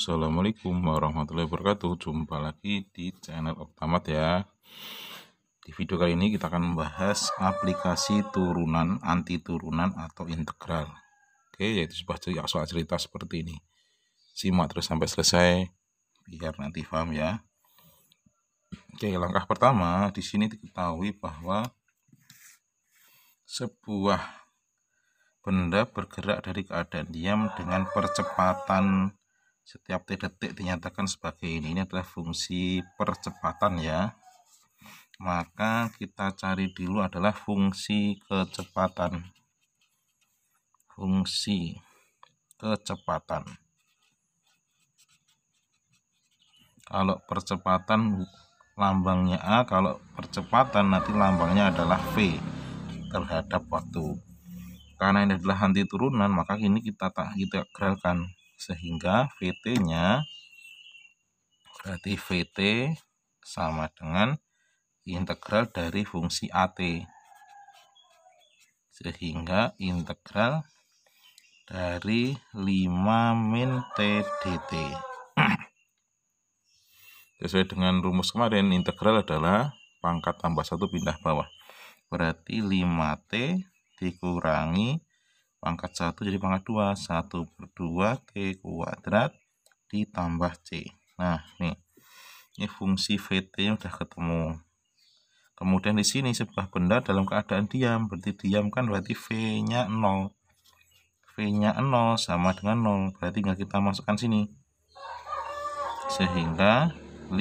Assalamualaikum warahmatullahi wabarakatuh Jumpa lagi di channel Optamat ya Di video kali ini kita akan membahas aplikasi turunan, anti turunan atau integral Oke yaitu sebuah cerita, soal cerita seperti ini Simak terus sampai selesai biar nanti paham ya Oke langkah pertama di sini diketahui bahwa sebuah benda bergerak dari keadaan diam dengan percepatan setiap t detik dinyatakan sebagai ini ini adalah fungsi percepatan ya maka kita cari dulu adalah fungsi kecepatan fungsi kecepatan kalau percepatan lambangnya A kalau percepatan nanti lambangnya adalah V terhadap waktu karena ini adalah anti turunan maka ini kita tak kita gerakan sehingga VT-nya berarti VT sama dengan integral dari fungsi AT sehingga integral dari 5 min T dt sesuai dengan rumus kemarin integral adalah pangkat tambah satu pindah bawah berarti 5T dikurangi Pangkat 1 jadi pangkat 2. 1 per 2 T kuadrat ditambah C. Nah, nih. Ini fungsi VT-nya sudah ketemu. Kemudian di sini sebuah benda dalam keadaan diam. Berarti diam kan berarti V-nya 0. V-nya 0 sama dengan 0. Berarti nggak kita masukkan sini. Sehingga 5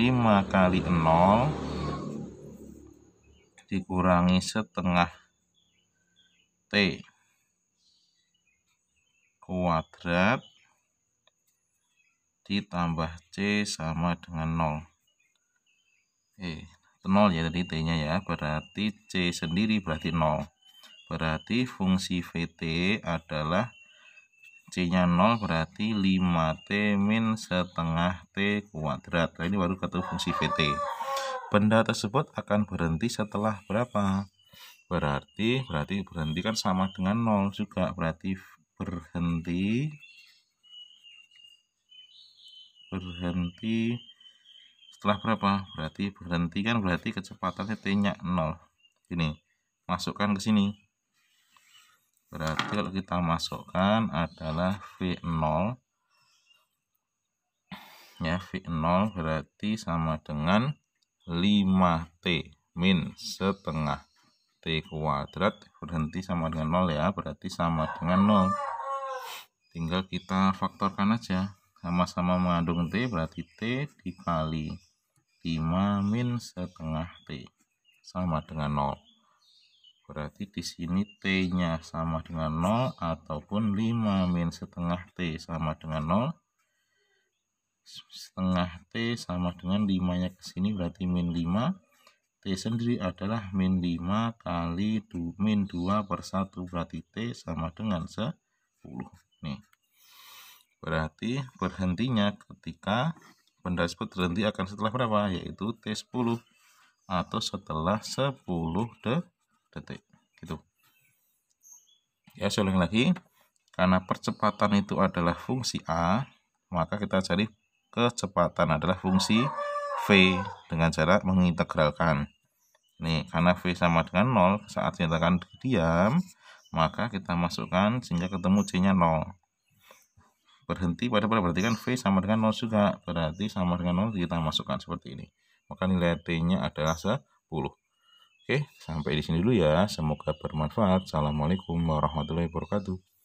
kali 0 dikurangi setengah T kuadrat ditambah C sama dengan 0. Eh, 0 ya tadi T-nya ya, berarti C sendiri berarti 0. Berarti fungsi VT adalah C-nya 0 berarti 5T min setengah T kuadrat. Nah, ini baru ketemu fungsi VT. Benda tersebut akan berhenti setelah berapa? Berarti, berarti berhenti kan sama dengan 0 juga. Berarti berhenti berhenti setelah berapa berarti berhenti kan berarti kecepatannya t nya 0 ini masukkan ke sini berarti kalau kita masukkan adalah V0 ya V0 berarti sama dengan 5T min setengah T kuadrat berhenti sama dengan 0 ya berarti sama dengan 0 tinggal kita faktorkan aja sama-sama mengandung T berarti T dikali 5 min setengah T sama dengan 0 berarti di sini T nya sama dengan 0 ataupun 5 min setengah T sama dengan 0 setengah T sama dengan 5 nya ke sini berarti min 5 T sendiri adalah min 5 kali du, min 2 per 1 berarti T sama dengan 10 nih berarti berhentinya ketika benda tersebut berhenti akan setelah berapa yaitu T10 atau setelah 10 de detik gitu ya saya lagi karena percepatan itu adalah fungsi A maka kita cari kecepatan adalah fungsi V dengan jarak mengintegralkan. Nih, karena V sama dengan 0, saat dinyatakan diam, maka kita masukkan sehingga ketemu C-nya 0. Berhenti pada pada berarti kan V sama dengan 0 juga. Berarti sama dengan 0 kita masukkan seperti ini. Maka nilai T-nya adalah 10. Oke, sampai di sini dulu ya. Semoga bermanfaat. Assalamualaikum warahmatullahi wabarakatuh.